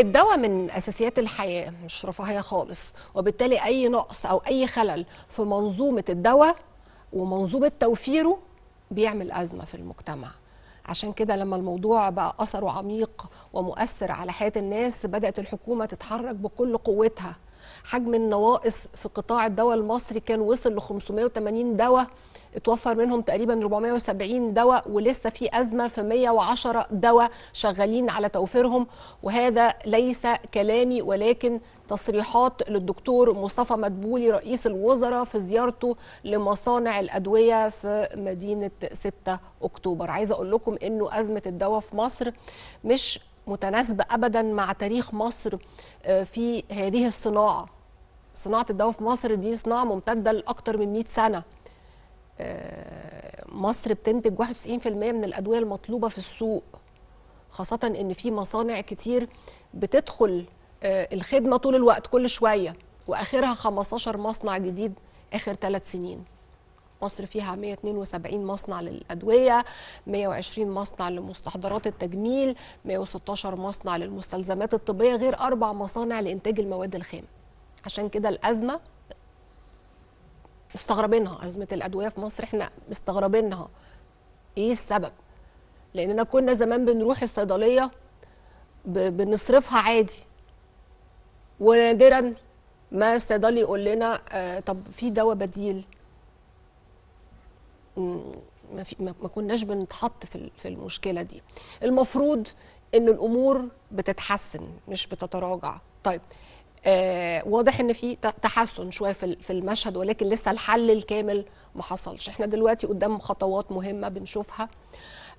الدواء من اساسيات الحياه مش رفاهيه خالص وبالتالي اي نقص او اي خلل في منظومه الدواء ومنظومه توفيره بيعمل ازمه في المجتمع عشان كده لما الموضوع بقى اثره عميق ومؤثر على حياه الناس بدات الحكومه تتحرك بكل قوتها حجم النواقص في قطاع الدواء المصري كان وصل ل 580 دواء اتوفر منهم تقريبا 470 دواء ولسه في ازمه في 110 دواء شغالين على توفيرهم وهذا ليس كلامي ولكن تصريحات للدكتور مصطفى مدبولي رئيس الوزراء في زيارته لمصانع الادويه في مدينه 6 اكتوبر عايز اقول لكم انه ازمه الدواء في مصر مش متناسبه ابدا مع تاريخ مصر آه، في هذه الصناعه صناعه الدواء في مصر دي صناعه ممتده لاكثر من 100 سنه آه، مصر بتنتج 91% من الادويه المطلوبه في السوق خاصه ان في مصانع كتير بتدخل آه، الخدمه طول الوقت كل شويه واخرها 15 مصنع جديد اخر ثلاث سنين مصر فيها 172 مصنع للأدوية 120 مصنع لمستحضرات التجميل 116 مصنع للمستلزمات الطبية غير أربع مصانع لإنتاج المواد الخام عشان كده الأزمة مستغربينها ازمه الادويه في مصر احنا مستغربينها ايه السبب لاننا كنا زمان بنروح الصيدليه بنصرفها عادي ونادرا ما الصيدلي يقول لنا آه، طب في دواء بديل ما, في ما كناش بنتحط في المشكله دي المفروض ان الامور بتتحسن مش بتتراجع طيب آه واضح ان في تحسن شويه في المشهد ولكن لسه الحل الكامل ما حصلش احنا دلوقتي قدام خطوات مهمه بنشوفها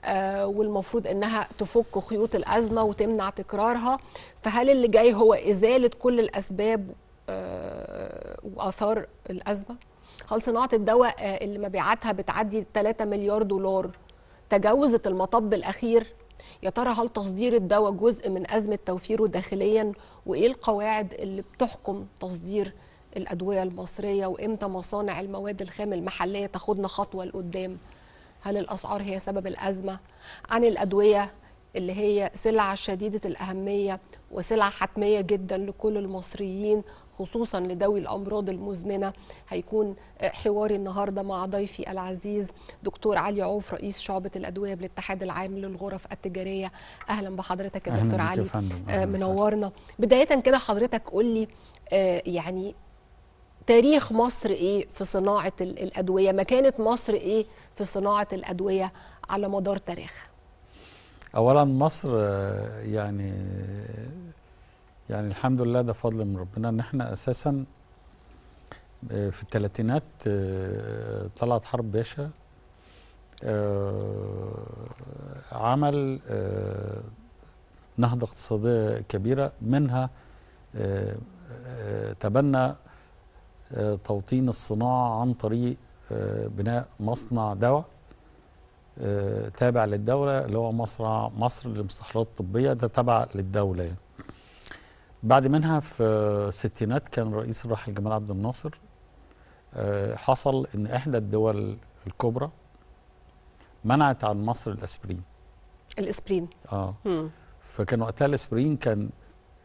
آه والمفروض انها تفك خيوط الازمه وتمنع تكرارها فهل اللي جاي هو ازاله كل الاسباب آه واثار الازمه هل صناعه الدواء آه، اللي مبيعاتها بتعدي 3 مليار دولار تجاوزت المطب الاخير يا ترى هل تصدير الدواء جزء من أزمة توفيره داخليا وإيه القواعد اللي بتحكم تصدير الأدوية المصرية وإمتى مصانع المواد الخام المحلية تاخدنا خطوة لقدام هل الأسعار هي سبب الأزمة عن الأدوية اللي هي سلعة شديدة الأهمية وسلعة حتمية جدا لكل المصريين خصوصا لذوي الامراض المزمنه هيكون آه، حواري النهارده مع ضيفي العزيز دكتور علي عوف رئيس شعبه الادويه بالاتحاد العام للغرف التجاريه اهلا بحضرتك يا دكتور علي آه، منورنا بدايه كده حضرتك قول لي آه، يعني تاريخ مصر ايه في صناعه الادويه مكانه مصر ايه في صناعه الادويه على مدار تاريخها اولا مصر يعني يعني الحمد لله ده فضل من ربنا ان احنا اساسا آه، في الثلاثينات آه، طلعت حرب باشا آه، عمل نهضة اقتصادية كبيرة منها تبنى توطين الصناعة عن طريق بناء مصنع دواء تابع للدولة اللي هو مصنع مصر للمستحضرات الطبية ده تابع للدولة يعني. بعد منها في الستينات كان رئيس الراحل جمال عبد الناصر آه، حصل ان احدى الدول الكبرى منعت عن مصر الاسبرين الاسبرين اه مم. فكان وقتها الاسبرين كان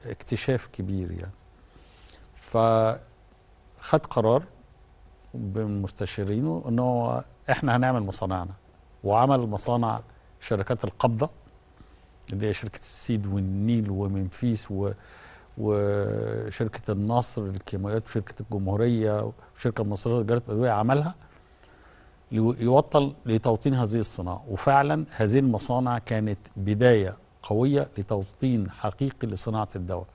اكتشاف كبير يعني فخد قرار بمستشارينه ان هو احنا هنعمل مصانعنا وعمل مصانع شركات القبضه اللي هي شركه السيد والنيل ومنفيس و وشركه النصر للكيماويات وشركه الجمهوريه والشركه المصريه لتجاره الادويه عملها ليوطل لتوطين هذه الصناعه وفعلا هذه المصانع كانت بدايه قويه لتوطين حقيقي لصناعه الدواء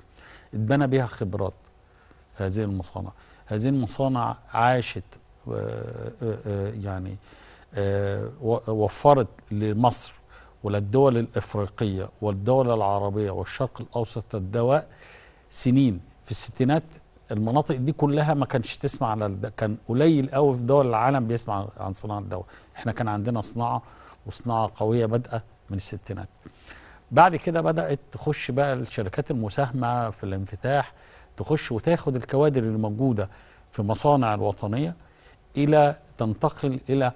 اتبنى بها خبرات هذه المصانع هذه المصانع عاشت آه، آه، آه، يعني وفرت لمصر وللدول الافريقيه والدول العربيه والشرق الاوسط الدواء سنين في الستينات المناطق دي كلها ما كانش تسمع على كان قليل قوي في دول العالم بيسمع عن صناعه الدواء احنا كان عندنا صناعه وصناعه قويه بادئه من الستينات بعد كده بدات تخش بقى الشركات المساهمه في الانفتاح تخش وتاخد الكوادر الموجوده في مصانع الوطنيه الى تنتقل الى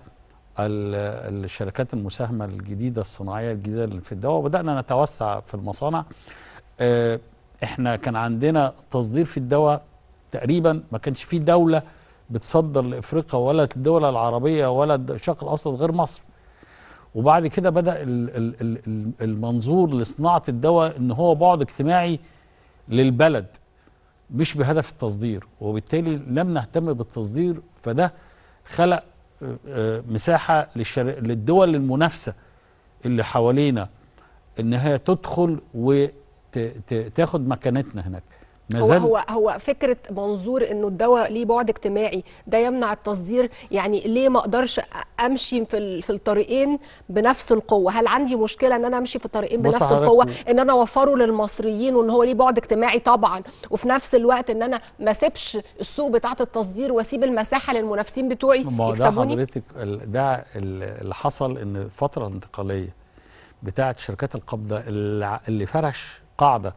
الشركات المساهمه الجديده الصناعيه الجديده اللي في الدواء وبدانا نتوسع في المصانع آه، احنا كان عندنا تصدير في الدواء تقريبا ما كانش في دولة بتصدر لافريقيا ولا الدول العربية ولا الشرق الاوسط غير مصر وبعد كده بدأ المنظور لصناعة الدواء ان هو بعد اجتماعي للبلد مش بهدف التصدير وبالتالي لم نهتم بالتصدير فده خلق آه، آه، مساحة للدول المنافسة اللي حوالينا ان هي تدخل و تاخد مكانتنا هناك مازال هو هو هو فكره منظور انه الدواء ليه بعد اجتماعي ده يمنع التصدير يعني ليه ما اقدرش امشي في في الطريقين بنفس القوه هل عندي مشكله ان انا امشي في الطريقين بنفس القوه ان انا اوفره للمصريين وان هو ليه بعد اجتماعي طبعا وفي نفس الوقت ان انا ما اسيبش السوق بتاعه التصدير واسيب المساحه للمنافسين بتوعي ما ده حضرتك ده اللي حصل ان الفتره الانتقاليه بتاعه شركات القبضه اللي فرش قاعده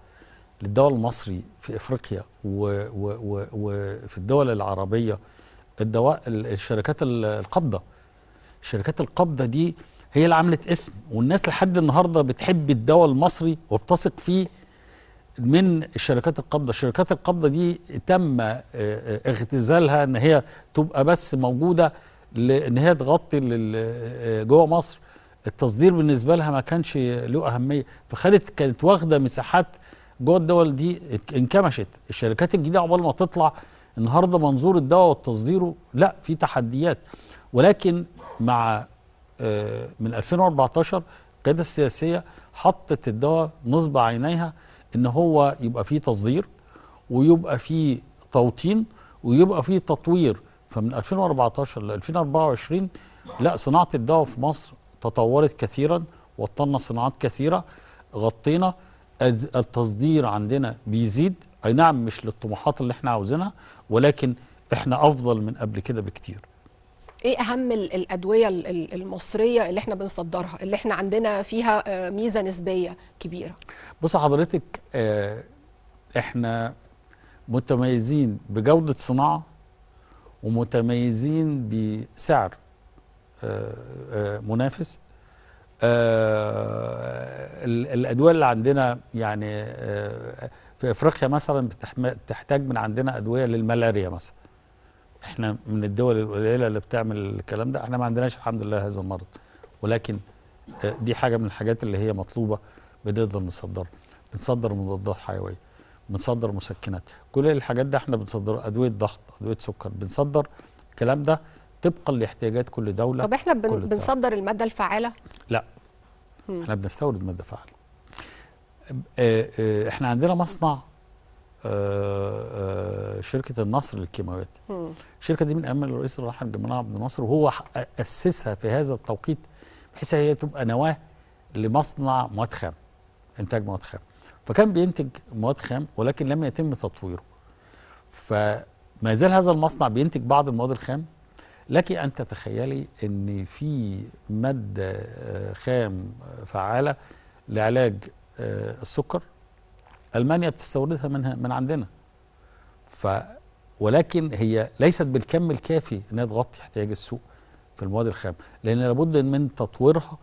للدول المصري في افريقيا وفي الدول العربيه الدواء الشركات القابضه شركات القابضه دي هي اللي عملت اسم والناس لحد النهارده بتحب الدواء المصري وبتثق فيه من الشركات القابضه، الشركات القابضه دي تم اختزالها آه، آه، ان هي تبقى بس موجوده لان هي تغطي آه، جوه مصر التصدير بالنسبه لها ما كانش له اهميه فخدت كانت واخده مساحات جوه الدول دي انكمشت الشركات الجديده عقبال ما تطلع النهارده منظور الدواء وتصديره لا في تحديات ولكن مع آه، من 2014 القياده السياسيه حطت الدواء نصب عينيها ان هو يبقى فيه تصدير ويبقى فيه توطين ويبقى فيه تطوير فمن 2014 ل 2024 لا صناعه الدواء في مصر تطورت كثيرا وطلنا صناعات كثيرة غطينا التصدير عندنا بيزيد أي نعم مش للطموحات اللي احنا عاوزينها ولكن احنا أفضل من قبل كده بكتير ايه اهم الادويه المصريه اللي احنا بنصدرها اللي احنا عندنا فيها آه، ميزه نسبيه كبيره بص حضرتك آه، احنا متميزين بجوده صناعه ومتميزين بسعر آه، آه، منافس آه، الادويه اللي عندنا يعني في افريقيا مثلا بتحتاج من عندنا ادويه للملاريا مثلا احنا من الدول القليله اللي بتعمل الكلام ده احنا ما عندناش الحمد لله هذا المرض ولكن دي حاجه من الحاجات اللي هي مطلوبه بنقدر نصدرها بنصدر مضادات حيويه بنصدر مسكنات كل الحاجات ده احنا بنصدر ادويه ضغط ادويه سكر بنصدر الكلام ده طبقا لاحتياجات كل دوله طب احنا بن بنصدر الماده الفعاله؟ لا هم. احنا بنستورد ماده فعاله. آه، آه، احنا عندنا مصنع اه, آه، شركه النصر للكيماويات. الشركه دي من ايام الرئيس الراحل جمال عبد الناصر وهو اسسها في هذا التوقيت بحيث هي تبقى نواه لمصنع مواد خام انتاج مواد خام. فكان بينتج مواد خام ولكن لم يتم تطويره. فما زال هذا المصنع بينتج بعض المواد الخام لك أن تتخيلي أن في مادة آه، خام آه، فعالة لعلاج آه، السكر ألمانيا بتستوردها منها من عندنا ف ولكن هي ليست بالكم الكافي أنها تغطي احتياج السوق في المواد الخام لأن لابد من تطويرها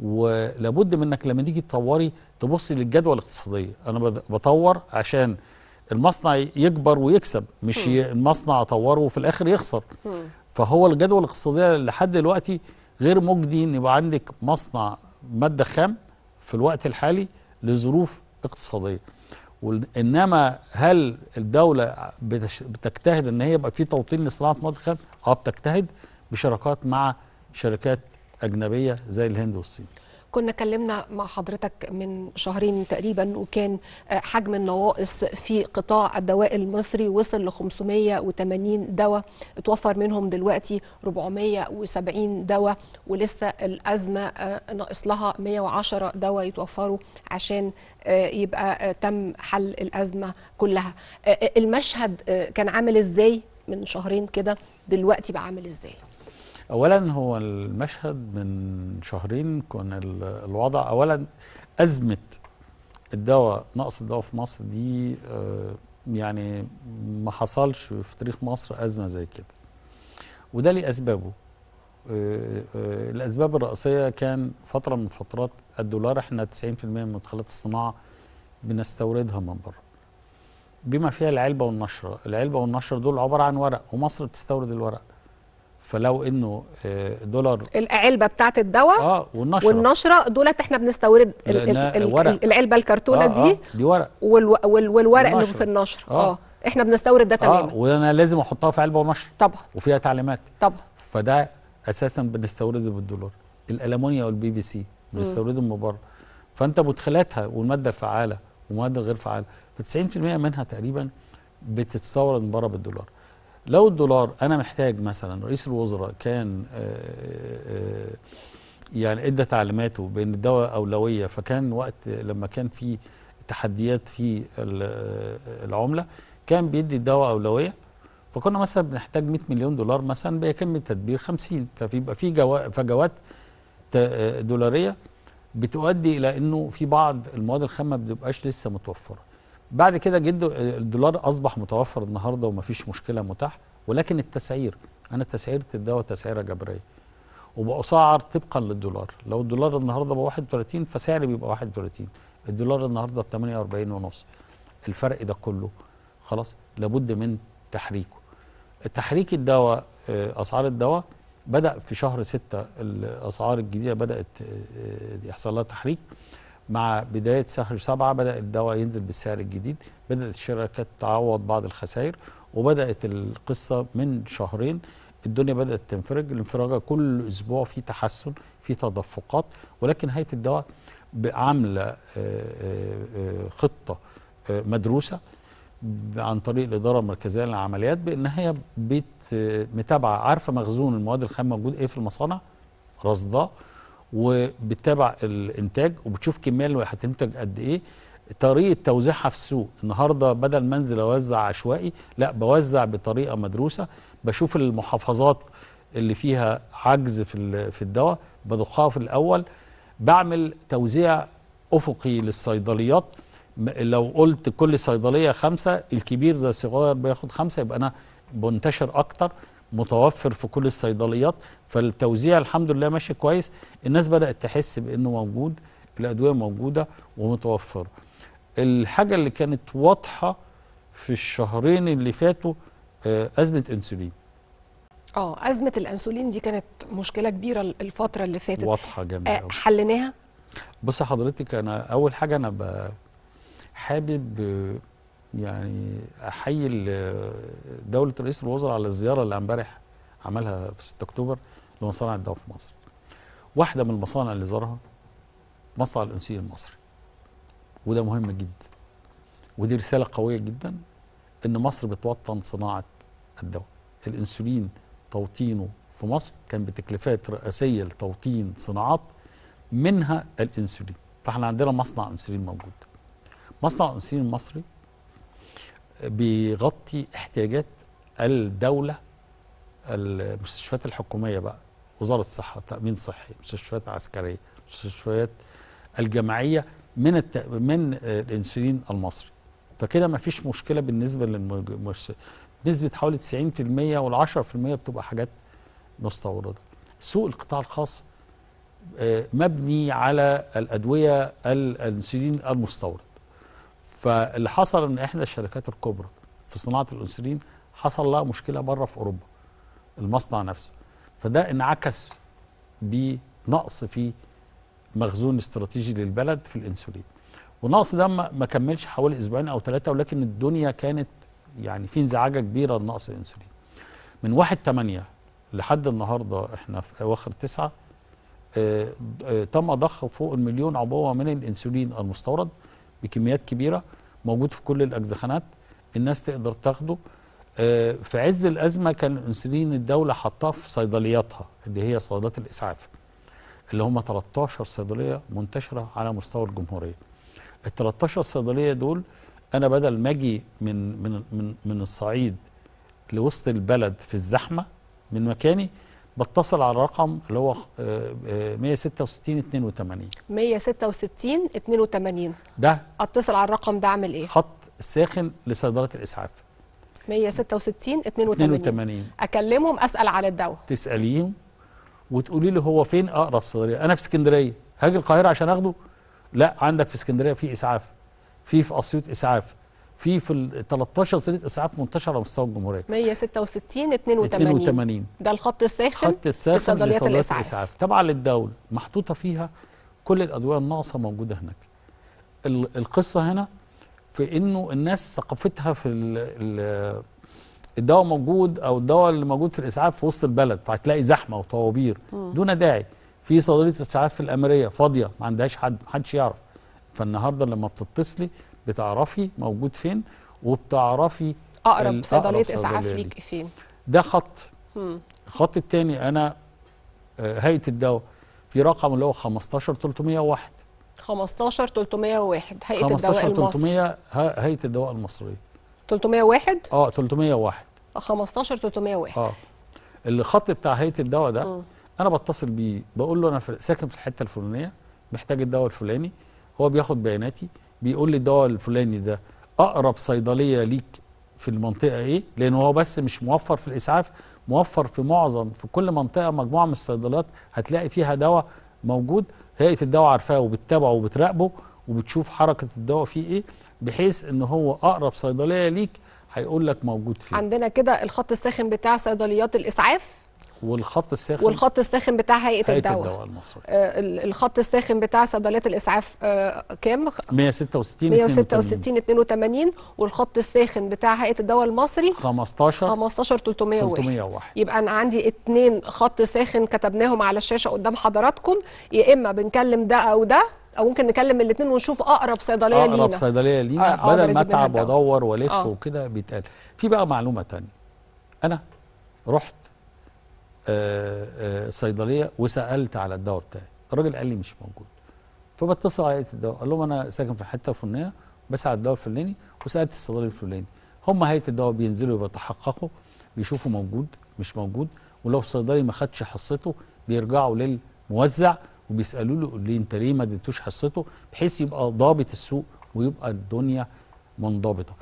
ولابد منك لما تيجي تطوري تبصي للجدوى الاقتصادية أنا بطور عشان المصنع يكبر ويكسب مش المصنع اطوره وفي الاخر يخسر فهو الجدوى الاقتصاديه لحد دلوقتي غير مجدي ان يبقى عندك مصنع ماده خام في الوقت الحالي لظروف اقتصاديه وانما هل الدوله بتجتهد ان هي يبقى في توطين لصناعه مواد الخام؟ اه بتجتهد بشراكات مع شركات اجنبيه زي الهند والصين. كنا كلمنا مع حضرتك من شهرين تقريبا وكان آه، حجم النواقص في قطاع الدواء المصري وصل ل 580 دواء اتوفر منهم دلوقتي 470 دواء ولسه الازمه آه، ناقص لها 110 دواء يتوفروا عشان آه، يبقى تم حل الازمه كلها المشهد كان عامل ازاي من شهرين كده دلوقتي بقى عامل ازاي اولا هو المشهد من شهرين كان الوضع اولا ازمه الدواء نقص الدواء في مصر دي آه، يعني ما حصلش في تاريخ مصر ازمه زي كده وده ليه اسبابه آه، آه، الاسباب الرئيسيه كان فتره من فترات الدولار احنا 90% من مدخلات الصناعه بنستوردها من بره بما فيها العلبه والنشره العلبه والنشره دول عباره عن ورق ومصر بتستورد الورق فلو انه آه، دولار العلبه بتاعه الدواء اه والنشره والنشره دولت احنا بنستورد العلبه الكرتونه آه دي آه دي ورق والورق والورق اللي في النشر اه, آه احنا بنستورد ده آه، تماما اه وانا لازم احطها في علبه ونشر طبعا وفيها تعليمات طبعا فده اساسا بنستورده بالدولار الالمونيا والبي بي سي بنستورده من بره فانت مدخلاتها والماده الفعاله والماده الغير فعاله ف 90% منها تقريبا بتتستورد من بره بالدولار لو الدولار انا محتاج مثلا رئيس الوزراء كان آه، آه، آه، يعني ادى تعليماته بان الدواء اولويه فكان وقت لما كان في تحديات في العمله كان بيدي الدواء اولويه فكنا مثلا بنحتاج 100 مليون دولار مثلا بيتم تدبير 50 فبيبقى في فجوات دولاريه بتؤدي الى انه في بعض المواد الخام ما بتبقاش لسه متوفره بعد كده جد الدولار اصبح متوفر النهارده ومفيش مشكله متاح ولكن التسعير انا تسعيرة الدواء تسعيره جبريه وبأسعر طبقا للدولار لو الدولار النهارده ب 31 فسعري بيبقى 31 الدولار النهارده ب 48 ونص الفرق ده كله خلاص لابد من تحريكه تحريك الدواء آه، اسعار الدواء بدا في شهر 6 الاسعار الجديده بدات آه، آه، يحصل لها تحريك مع بداية شهر سبعة بدأ الدواء ينزل بالسعر الجديد بدأت الشركات تعوض بعض الخسائر وبدأت القصة من شهرين الدنيا بدأت تنفرج الانفراجة كل أسبوع في تحسن في تدفقات ولكن هيئة الدواء عاملة آه، آه، آه، خطة مدروسة عن طريق الإدارة المركزية للعمليات بأن هي بيت متابعة عارفة مخزون المواد الخام موجود إيه في المصانع رصداه وبتتابع الانتاج وبتشوف كميه اللي هتنتج قد ايه طريقه توزيعها في السوق النهارده بدل ما انزل اوزع عشوائي لا بوزع بطريقه مدروسه بشوف المحافظات اللي فيها عجز في في الدواء بضخها في الاول بعمل توزيع افقي للصيدليات لو قلت كل صيدليه خمسه الكبير زي الصغير بياخد خمسه يبقى انا بنتشر اكتر متوفر في كل الصيدليات فالتوزيع الحمد لله ماشي كويس الناس بدأت تحس بأنه موجود الأدوية موجودة ومتوفرة الحاجة اللي كانت واضحة في الشهرين اللي فاتوا آه، أزمة أنسولين اه أزمة الأنسولين دي كانت مشكلة كبيرة الفترة اللي فاتت واضحة جميلة آه، حليناها بص حضرتك أنا أول حاجة أنا حابب يعني احيي دوله رئيس الوزراء على الزياره اللي امبارح عملها في 6 اكتوبر لمصانع الدواء في مصر. واحده من المصانع اللي زارها مصنع الانسولين المصري. وده مهم جدا. ودي رساله قويه جدا ان مصر بتوطن صناعه الدواء. الانسولين توطينه في مصر كان بتكلفات رئاسيه لتوطين صناعات منها الانسولين. فاحنا عندنا مصنع انسولين موجود. مصنع الانسولين المصري بيغطي احتياجات الدولة المستشفيات الحكومية بقى وزارة الصحة تأمين صحي مستشفيات عسكرية مستشفيات الجماعية من الت... من الانسولين المصري فكده ما فيش مشكلة بالنسبة للمستشفيات نسبة حوالي 90% وال 10% بتبقى حاجات مستوردة سوق القطاع الخاص آه، مبني على الأدوية الأنسولين المستورد فاللي حصل ان احدى الشركات الكبرى في صناعه الانسولين حصل لها مشكله بره في اوروبا المصنع نفسه فده انعكس بنقص في مخزون استراتيجي للبلد في الانسولين والنقص ده ما كملش حوالي اسبوعين او ثلاثه ولكن الدنيا كانت يعني في انزعاجه كبيره لنقص الانسولين من 1 8 لحد النهارده احنا في اواخر 9 آه، آه، تم ضخ فوق المليون عبوه من الانسولين المستورد بكميات كبيره موجود في كل الاجزخانات الناس تقدر تاخده آه، في عز الازمه كان الانسولين الدوله حطاه في صيدلياتها اللي هي صيدلات الاسعاف اللي هم 13 صيدليه منتشره على مستوى الجمهوريه ال 13 صيدليه دول انا بدل ما اجي من من من من الصعيد لوسط البلد في الزحمه من مكاني بتصل على رقم اللي هو 166 82 166 82 ده اتصل على الرقم ده اعمل ايه؟ خط الساخن لصيدله الاسعاف 166 82 82 اكلمهم اسال عن الدواء تساليهم وتقولي لي هو فين اقرب صيدليه انا في اسكندريه هاجي القاهره عشان اخده لا عندك في اسكندريه في اسعاف في في اسيوط اسعاف في في ال 13 سلسله اسعاف منتشره على مستوى الجمهوريه 166 82 82 ده الخط الساخن خط الساخن لصيدليات الاسعاف تبع للدوله محطوطه فيها كل الادويه الناقصه موجوده هناك القصه هنا في انه الناس ثقافتها في الدواء موجود او الدواء اللي موجود في الاسعاف في وسط البلد فهتلاقي زحمه وطوابير دون داعي في صيدليه اسعاف في الاميريه فاضيه ما عندهاش حد ما حدش يعرف فالنهارده لما بتتصلي بتعرفي موجود فين وبتعرفي اقرب صيدليه اسعاف ليك فين ده خط الخط الثاني انا آه، هيئه الدواء في رقم اللي هو 15301 15301 هيئه 15 الدواء 300 15300 هيئه الدواء المصريه 301 اه 301 15301 اه, آه. الخط بتاع هيئه الدواء ده م. انا بتصل بيه بقول له انا ساكن في الحته الفلانيه محتاج الدواء الفلاني هو بياخد بياناتي بيقول لي الدواء الفلاني ده اقرب صيدليه ليك في المنطقه ايه لان هو بس مش موفر في الاسعاف موفر في معظم في كل منطقه مجموعه من الصيدليات هتلاقي فيها دواء موجود هيئه الدواء عارفاه وبتتابعه وبتراقبه وبتشوف حركه الدواء فيه ايه بحيث ان هو اقرب صيدليه ليك هيقول لك موجود فيه عندنا كده الخط الساخن بتاع صيدليات الاسعاف والخط الساخن والخط الساخن بتاع هيئه, هيئة الدواء, الدواء المصري آه الخط الساخن بتاع صيدليات الاسعاف آه كام 166 166 82 والخط الساخن بتاع هيئه الدواء المصري 15 15 301 301 يبقى انا عندي اثنين خط ساخن كتبناهم على الشاشه قدام حضراتكم يا اما بنكلم ده او ده او ممكن نكلم الاثنين ونشوف اقرب صيدليه لينا اقرب صيدليه لينا آه, آه، بدل ما اتعب وادور والف آه. وكده بيتقال في بقى معلومه ثانيه انا رحت الصيدليه آه، آه، وسالت على الدواء بتاعي الراجل قال لي مش موجود فبتصل على الدواء قال لهم انا ساكن في الحته الفلانيه بس على الدواء الفلاني وسالت الصيدلي الفلاني هم هيئه الدواء بينزلوا يتحققوا بيشوفوا موجود مش موجود ولو الصيدلي ما خدش حصته بيرجعوا للموزع وبيسالوا له لي انت ليه ما اديتوش حصته بحيث يبقى ضابط السوق ويبقى الدنيا منضبطه.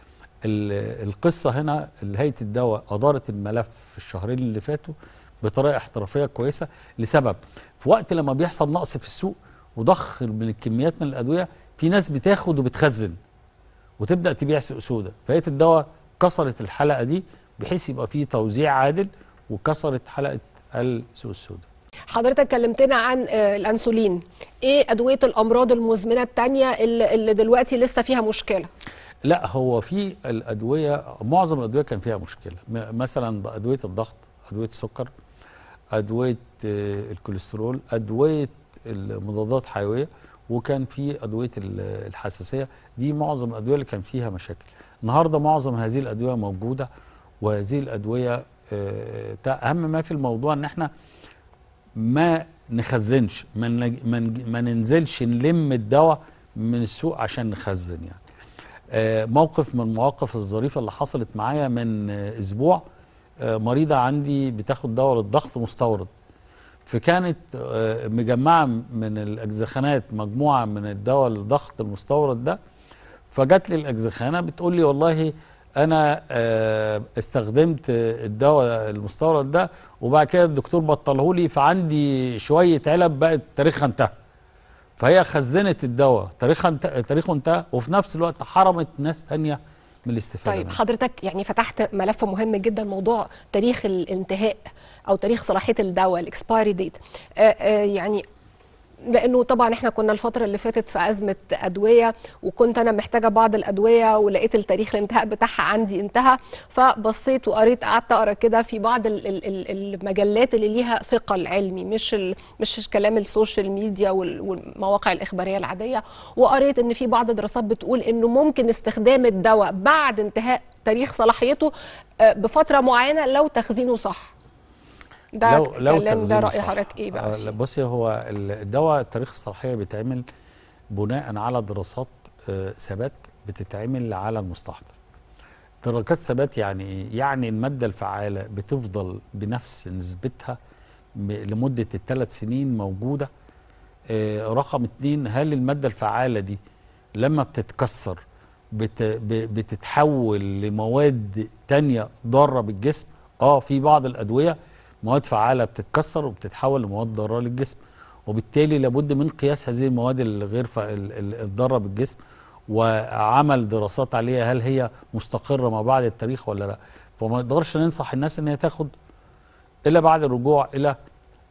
القصه هنا هيئه الدواء ادارت الملف في الشهرين اللي فاتوا بطريقه احترافيه كويسه لسبب في وقت لما بيحصل نقص في السوق وضخ من الكميات من الادويه في ناس بتاخد وبتخزن وتبدا تبيع سوق سودا فهي الدواء كسرت الحلقه دي بحيث يبقى في توزيع عادل وكسرت حلقه السوق السوداء حضرتك كلمتنا عن آه، الانسولين ايه ادويه الامراض المزمنه الثانيه اللي دلوقتي لسه فيها مشكله لا هو في الادويه معظم الادويه كان فيها مشكله مثلا ادويه الضغط ادويه السكر ادويه آه، الكوليسترول ادويه المضادات الحيويه وكان في ادويه الحساسيه دي معظم الادويه اللي كان فيها مشاكل النهارده معظم هذه الادويه موجوده وهذه الادويه آه، اهم ما في الموضوع ان احنا ما نخزنش ما, ما ننزلش نلم الدواء من السوق عشان نخزن يعني آه، موقف من المواقف الظريفه اللي حصلت معايا من اسبوع آه، مريضه عندي بتاخد دواء للضغط مستورد فكانت آه، مجمعه من الاجزخانات مجموعه من الدواء للضغط المستورد ده فجت لي الاجزخانه بتقول لي والله انا آه، استخدمت الدواء المستورد ده وبعد كده الدكتور بطله لي فعندي شويه علب بقت تاريخها انتهى فهي خزنت الدواء تاريخها انتهى تاريخه انتهى وفي نفس الوقت حرمت ناس تانية من الاستفاده طيب حضرتك يعني فتحت ملف مهم جدا موضوع تاريخ الانتهاء او تاريخ صلاحيه الدواء الاكسبايري ديت يعني لانه طبعا احنا كنا الفتره اللي فاتت في ازمه ادويه وكنت انا محتاجه بعض الادويه ولقيت التاريخ الانتهاء بتاعها عندي انتهى فبصيت وقريت قعدت اقرا كده في بعض المجلات اللي ليها ثقل علمي مش مش كلام السوشيال ميديا والمواقع الاخباريه العاديه وقريت ان في بعض الدراسات بتقول انه ممكن استخدام الدواء بعد انتهاء تاريخ صلاحيته آه، بفتره معينه لو تخزينه صح ده لو لو كلام ده راي حضرتك ايه بقى فيه؟ آه، بصي هو الدواء التاريخ الصلاحيه بيتعمل بناء على دراسات آه، ثبات بتتعمل على المستحضر دراسات ثبات يعني ايه؟ يعني الماده الفعاله بتفضل بنفس نسبتها لمده الثلاث سنين موجوده آه، رقم اتنين هل الماده الفعاله دي لما بتتكسر بت بتتحول لمواد تانية ضاره بالجسم اه في بعض الادويه مواد فعاله بتتكسر وبتتحول لمواد ضاره للجسم وبالتالي لابد من قياس هذه المواد الغير الضاره بالجسم وعمل دراسات عليها هل هي مستقره ما بعد التاريخ ولا لا فما نقدرش ننصح الناس ان هي تاخد الا بعد الرجوع الى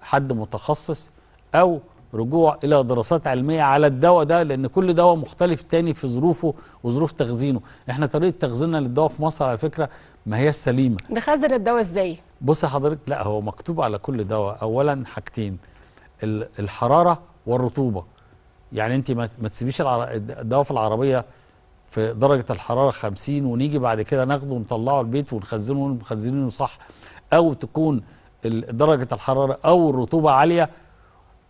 حد متخصص او رجوع الى دراسات علميه على الدواء ده لان كل دواء مختلف تاني في ظروفه وظروف تخزينه احنا طريقه تخزيننا للدواء في مصر على فكره ما هي السليمه نخزن الدواء ازاي بص حضرتك لا هو مكتوب على كل دواء اولا حاجتين الحراره والرطوبه يعني انت ما تسيبيش الدواء في العربيه في درجه الحراره 50 ونيجي بعد كده ناخده ونطلعه البيت ونخزنه ونخزنه صح او تكون درجه الحراره او الرطوبه عاليه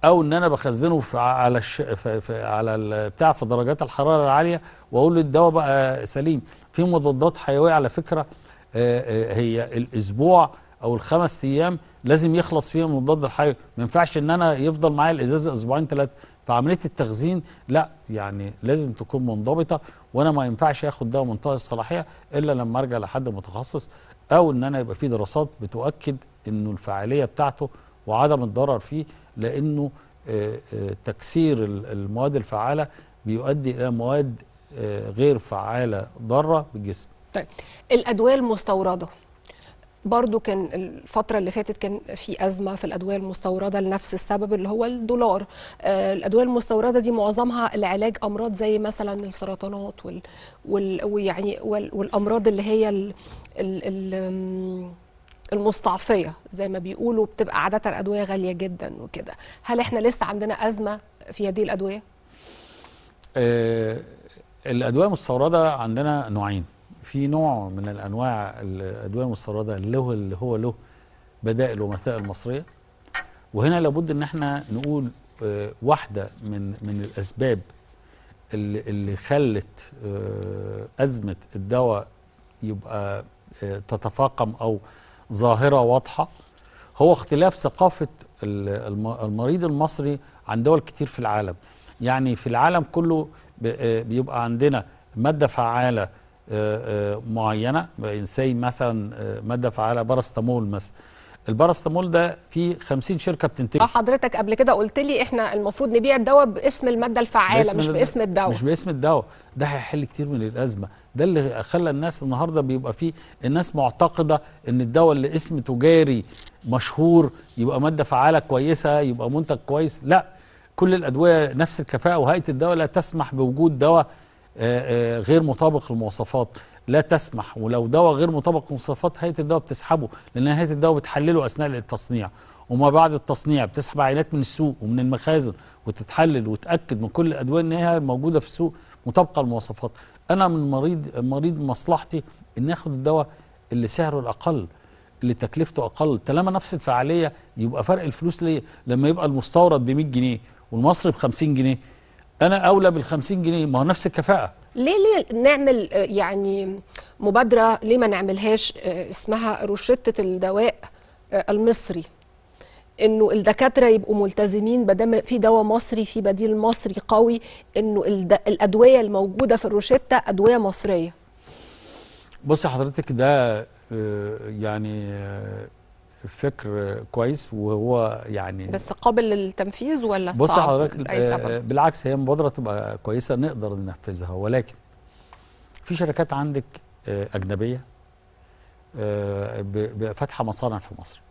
او ان انا بخزنه في على الش... في... في... على البتاع في درجات الحراره العاليه واقول له الدواء بقى سليم في مضادات حيويه على فكره هي الاسبوع او الخمس ايام لازم يخلص فيهم المضاد الحيوي ما ينفعش ان انا يفضل معايا الازازه اسبوعين ثلاثه فعمليه التخزين لا يعني لازم تكون منضبطه وانا ما ينفعش اخد دواء منتهي الصلاحيه الا لما ارجع لحد متخصص او ان انا يبقى في دراسات بتؤكد انه الفعاليه بتاعته وعدم الضرر فيه لانه آه، آه، تكسير المواد الفعاله بيؤدي الى مواد آه، غير فعاله ضاره بالجسم. طيب الادويه المستورده برضو كان الفترة اللي فاتت كان في أزمة في الأدوية المستوردة لنفس السبب اللي هو الدولار آه، الأدوية المستوردة دي معظمها لعلاج أمراض زي مثلا السرطانات وال... وال... ويعني وال... والأمراض اللي هي ال... ال... ال... المستعصية زي ما بيقولوا بتبقى عادة أدوية غالية جدا وكده هل احنا لسه عندنا أزمة في هذه الأدوية؟ آه الأدوية المستوردة عندنا نوعين في نوع من الانواع الادويه المستورده اللي هو اللي هو له بدائل ومثائل مصريه وهنا لابد ان احنا نقول آه، واحده من من الاسباب اللي اللي خلت آه، ازمه الدواء يبقى آه، تتفاقم او ظاهره واضحه هو اختلاف ثقافه المريض المصري عن دول كتير في العالم يعني في العالم كله بيبقى عندنا ماده فعاله آه، آه، معينه زي مثلا آه، ماده فعاله باراستامول مثلا الباراستامول ده فيه 50 شركه بتنتج حضرتك قبل كده قلت لي احنا المفروض نبيع الدواء باسم الماده الفعاله باسم مش باسم الدواء مش باسم الدواء ده هيحل كتير من الازمه ده اللي خلى الناس النهارده بيبقى فيه الناس معتقده ان الدواء اللي اسم تجاري مشهور يبقى ماده فعاله كويسه يبقى منتج كويس لا كل الادويه نفس الكفاءه وهيئه الدواء لا تسمح بوجود دواء آه، آه، غير مطابق للمواصفات لا تسمح ولو دواء غير مطابق للمواصفات هيئه الدواء بتسحبه لان هيئه الدواء بتحلله اثناء التصنيع وما بعد التصنيع بتسحب عينات من السوق ومن المخازن وتتحلل وتاكد من كل الادويه ان هي موجوده في السوق مطابقه للمواصفات انا من مريض مريض مصلحتي ان اخد الدواء اللي سعره الاقل اللي تكلفته اقل طالما نفس الفعاليه يبقى فرق الفلوس ليه لما يبقى المستورد ب 100 جنيه والمصري ب 50 جنيه انا اولى بال50 جنيه ما هو نفس الكفاءه ليه ليه نعمل آه، يعني مبادره ليه ما نعملهاش آه، اسمها روشته الدواء آه، المصري انه الدكاتره يبقوا ملتزمين ما دام في دواء مصري في بديل مصري قوي انه الادويه الموجوده في الروشته ادويه مصريه بصي حضرتك ده يعني فكر كويس وهو يعني بس قابل للتنفيذ ولا بص صعب حضرتك آه، بالعكس هي مبادره تبقى كويسه نقدر ننفذها ولكن في شركات عندك آه، اجنبيه آه، فاتحه مصانع في مصر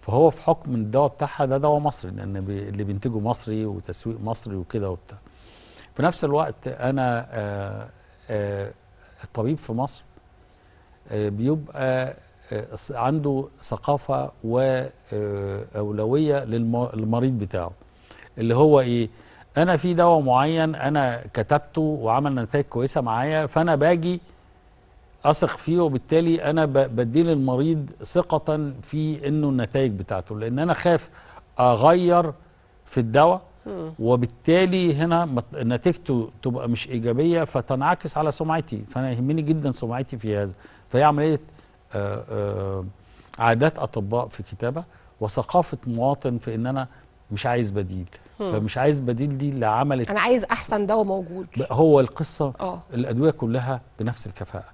فهو في حكم الدواء بتاعها ده دواء مصري لان اللي بينتجه مصري وتسويق مصري وكده وبتاع في نفس الوقت انا آآ آآ الطبيب في مصر بيبقى عنده ثقافة وأولوية آه، للمريض بتاعه اللي هو إيه أنا في دواء معين أنا كتبته وعمل نتائج كويسة معايا فأنا باجي أثق فيه وبالتالي أنا بدي للمريض ثقة في إنه النتائج بتاعته لأن أنا خاف أغير في الدواء وبالتالي هنا نتيجته تبقى مش ايجابيه فتنعكس على سمعتي فانا يهمني جدا سمعتي في هذا فهي عمليه آه، آه، عادات اطباء في كتابه وثقافه مواطن في ان انا مش عايز بديل هم. فمش عايز بديل دي اللي عملت انا عايز احسن دواء موجود هو القصه أوه. الادويه كلها بنفس الكفاءه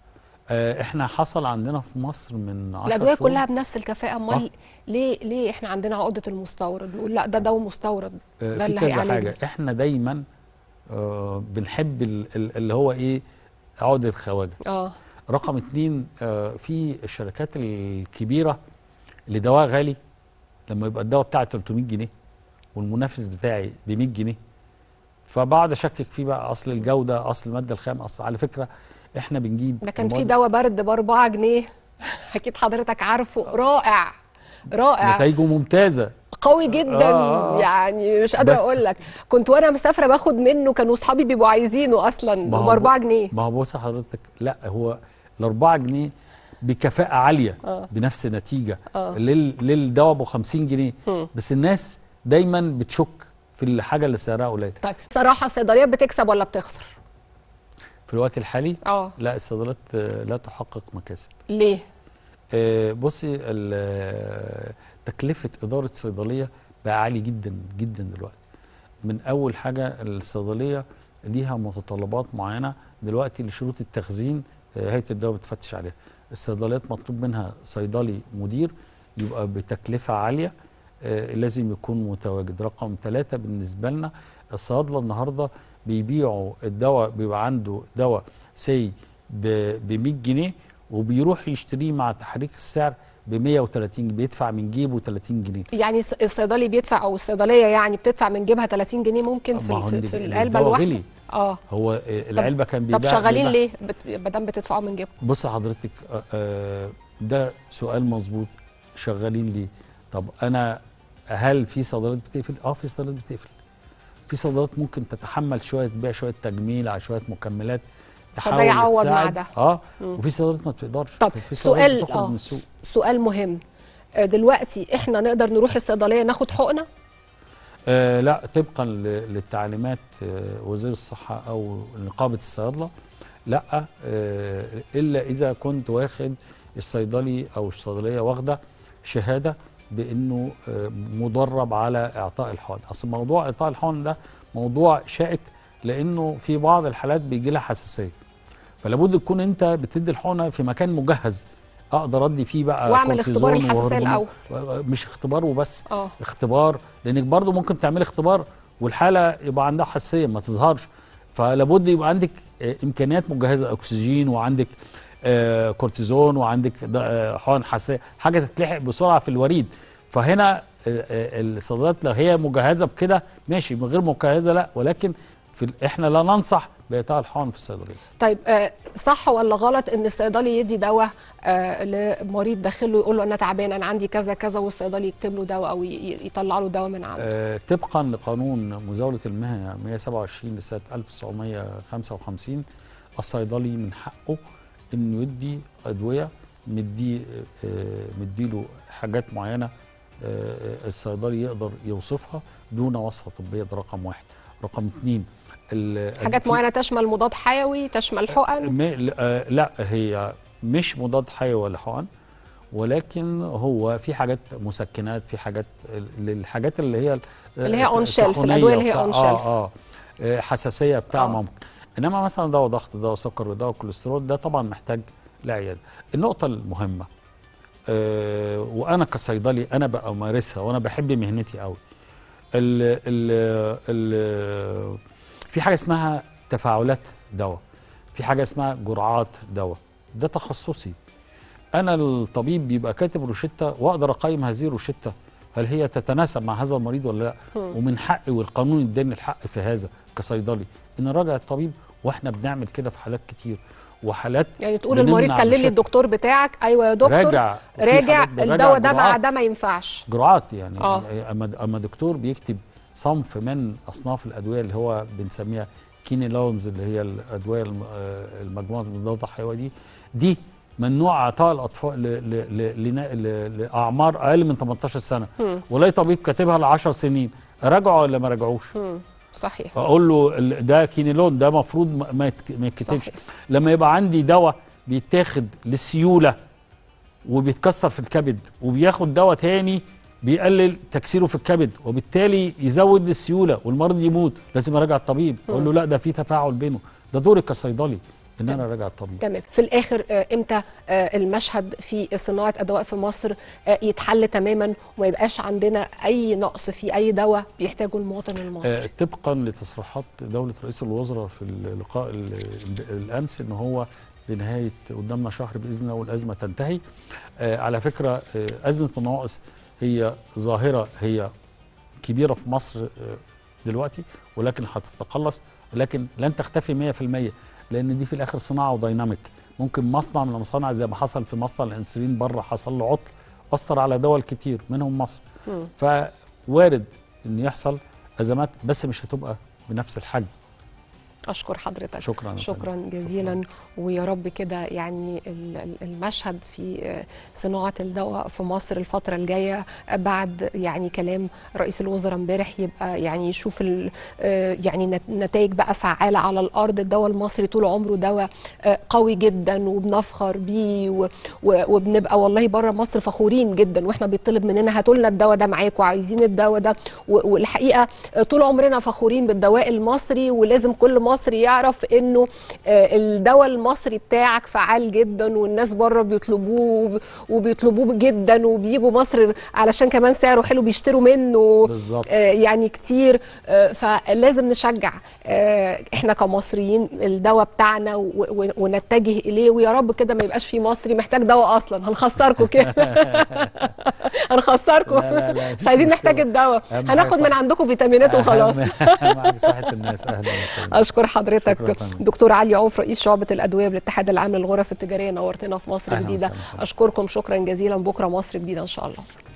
آه احنا حصل عندنا في مصر من 10 سنين الادويه كلها بنفس الكفاءه امال آه. ليه ليه احنا عندنا عقده المستورد نقول لا ده دواء مستورد ده في اللي كذا حاجه احنا دايما آه بنحب اللي هو ايه عقده الخواجه اه رقم اتنين آه، في الشركات الكبيرة اللي دواء غالي لما يبقى الدواء بتاعي 300 جنيه والمنافس بتاعي ب 100 جنيه فبقعد اشكك فيه بقى اصل الجوده اصل الماده الخام اصل على فكره احنا بنجيب ده كان في دواء برد ب 4 جنيه اكيد حضرتك عارفه رائع رائع نتائجه ممتازه قوي جدا آه يعني مش قادر اقول لك كنت وانا مسافره باخد منه كانوا اصحابي بيبقوا عايزينه اصلا ب 4 جنيه ما هو بص حضرتك لا هو ل 4 جنيه بكفاءه عاليه أوه. بنفس النتيجه آه. للدواء ب 50 جنيه م. بس الناس دايما بتشك في الحاجه اللي سعرها قليل طيب صراحه الصيدليات بتكسب ولا بتخسر في الوقت الحالي أوه. لا الصيدليات لا تحقق مكاسب ليه آه بصي تكلفه اداره صيدليه بقى عالي جدا جدا دلوقتي من اول حاجه الصيدليه ليها متطلبات معينه دلوقتي لشروط التخزين هيئه الدواء بتفتش عليها الصيدليات مطلوب منها صيدلي مدير يبقى بتكلفه عاليه آه، لازم يكون متواجد رقم ثلاثة بالنسبة لنا الصيادلة النهاردة بيبيعوا الدواء بيبقى عنده دواء سي ب 100 جنيه وبيروح يشتريه مع تحريك السعر ب 130 بيدفع من جيبه 30 جنيه يعني الصيدلي بيدفع او الصيدليه يعني بتدفع من جيبها 30 جنيه ممكن في, في, في العلبه الواحده اه هو العلبه كان بيباع طب شغالين ليه ما دام بتدفعوا من جيبكم بص حضرتك آه، آه، ده سؤال مظبوط شغالين ليه طب انا هل في صدارات بتقفل اه في صدارات بتقفل في صدارات ممكن تتحمل شويه تبيع شويه تجميل على شويه مكملات تحاول يعوض مع ده اه وفي صدارات ما تقدرش طب في سؤال اه سؤال مهم آه، دلوقتي احنا نقدر نروح الصيدليه ناخد حقنه آه لا طبقا للتعليمات آه وزير الصحة أو نقابة الصيادلة لا آه إلا إذا كنت واخد الصيدلي أو الصيدلية واخدة شهادة بأنه آه، مدرب على إعطاء الحقن أصل موضوع إعطاء الحقن ده موضوع شائك لأنه في بعض الحالات بيجي لها حساسية فلابد تكون أنت بتدي الحقنة في مكان مجهز اقدر ادي فيه بقى واعمل اختبار الحساسيه الاول مش اختبار وبس أوه. اختبار لانك برضو ممكن تعملي اختبار والحاله يبقى عندها حساسيه ما تظهرش فلابد يبقى عندك آه، امكانيات مجهزه اكسجين وعندك آه، كورتيزون وعندك آه، حقن حساسيه حاجه تتلحق بسرعه في الوريد فهنا الصيدليات لو هي مجهزه بكده ماشي من غير مجهزه لا ولكن في احنا لا ننصح بايتاع الحقن في الصيدليه. طيب صح ولا غلط ان الصيدلي يدي دواء آه، لمريض داخل له يقول له انا تعبان انا عندي كذا كذا والصيدلي يكتب له دواء او يطلع له دواء من عنده أه طبقا لقانون مزاوله المهنه 127 لسنه 1955 الصيدلي من حقه انه يدي ادويه مدي آه، مدي له حاجات معينه آه، الصيدلي يقدر يوصفها دون وصفه طبيه ده رقم واحد رقم اثنين حاجات معينه تشمل مضاد حيوي تشمل حقن لا هي مش مضاد حيوي ولا حقن ولكن هو في حاجات مسكنات في حاجات للحاجات اللي هي اللي هي اون شيلف الادويه اللي هي اون شيلف آه،, آه, اه حساسيه بتاع آه. ممكن انما مثلا دواء ضغط دواء سكر ودواء كوليسترول ده طبعا محتاج لعياده النقطه المهمه آه وانا كصيدلي انا بمارسها وانا بحب مهنتي قوي ال ال ال في حاجه اسمها تفاعلات دواء في حاجه اسمها جرعات دواء ده تخصصي انا الطبيب بيبقى كاتب روشته واقدر اقيم هذه الروشته هل هي تتناسب مع هذا المريض ولا لا ومن حقي والقانون اداني الحق في هذا كصيدلي ان اراجع الطبيب واحنا بنعمل كده في حالات كتير وحالات يعني تقول المريض كلم لي الدكتور بتاعك ايوه يا دكتور راجع راجع الدواء ده بعد ما ينفعش جرعات يعني آه. اما دكتور بيكتب صنف من اصناف الادويه اللي هو بنسميها كيني لونز اللي هي الادويه آه، المجموعه المضادات الحيويه دي دي ممنوع اعطاء الاطفال ل... ل... ل... لاعمار اقل من 18 سنه ولاي طبيب كاتبها ل 10 سنين اراجعه ولا ما راجعوش صحيح اقول له ده كينيلون ده مفروض ما, ما يتكتبش لما يبقى عندي دواء بيتاخد للسيوله وبيتكسر في الكبد وبياخد دواء تاني بيقلل تكسيره في الكبد وبالتالي يزود السيوله والمرض يموت لازم اراجع الطبيب اقول له لا ده في تفاعل بينه ده دورك كصيدلي ان انا اراجع الطبيب تمام في الاخر آه، امتى آه، المشهد في صناعه ادويه في مصر آه، يتحل تماما وما يبقاش عندنا اي نقص في اي دواء بيحتاجه المواطن المصري طبقا لتصريحات دوله رئيس الوزراء في اللقاء الامس ان هو لنهايه قدامنا شهر باذن الله والازمه تنتهي على فكره ازمه النواقص هي ظاهره هي كبيره في مصر دلوقتي ولكن هتتقلص لكن لن تختفي 100% لان دي في الاخر صناعه وديناميك ممكن مصنع من المصانع زي ما حصل في مصنع الانسولين بره حصل له عطل اثر على دول كتير منهم مصر فوارد ان يحصل ازمات بس مش هتبقى بنفس الحجم اشكر حضرتك شكرا شكرا جزيلا شكرا. ويا رب كده يعني المشهد في آه، صناعه الدواء في مصر الفتره الجايه بعد يعني كلام رئيس الوزراء امبارح يبقى يعني يشوف آه، يعني نتائج بقى فعاله على الارض الدواء المصري طول عمره دواء آه، قوي جدا وبنفخر بيه وبنبقى والله بره مصر فخورين جدا واحنا بيطلب مننا هاتوا لنا الدواء ده معاك عايزين الدواء ده والحقيقه طول عمرنا فخورين بالدواء المصري ولازم كل مصر المصري يعرف انه آه، الدواء المصري بتاعك فعال جدا والناس بره بيطلبوه وبيطلبوه جدا وبيجوا مصر علشان كمان سعره حلو بيشتروا منه بالزبط. آه، يعني كتير آه، فلازم نشجع احنا كمصريين الدواء بتاعنا ونتجه اليه ويا رب كده ما يبقاش في مصري محتاج دواء اصلا هنخسركم كده هنخسركم مش عايزين نحتاج الدواء هناخد من عندكم فيتامينات وخلاص صحه الناس اهلا وسهلا بشكر حضرتك شكرا. دكتور علي عوف رئيس شعبه الادويه بالاتحاد العام للغرف التجاريه نورتنا في مصر جديده اشكركم شكرا جزيلا بكره مصر جديده ان شاء الله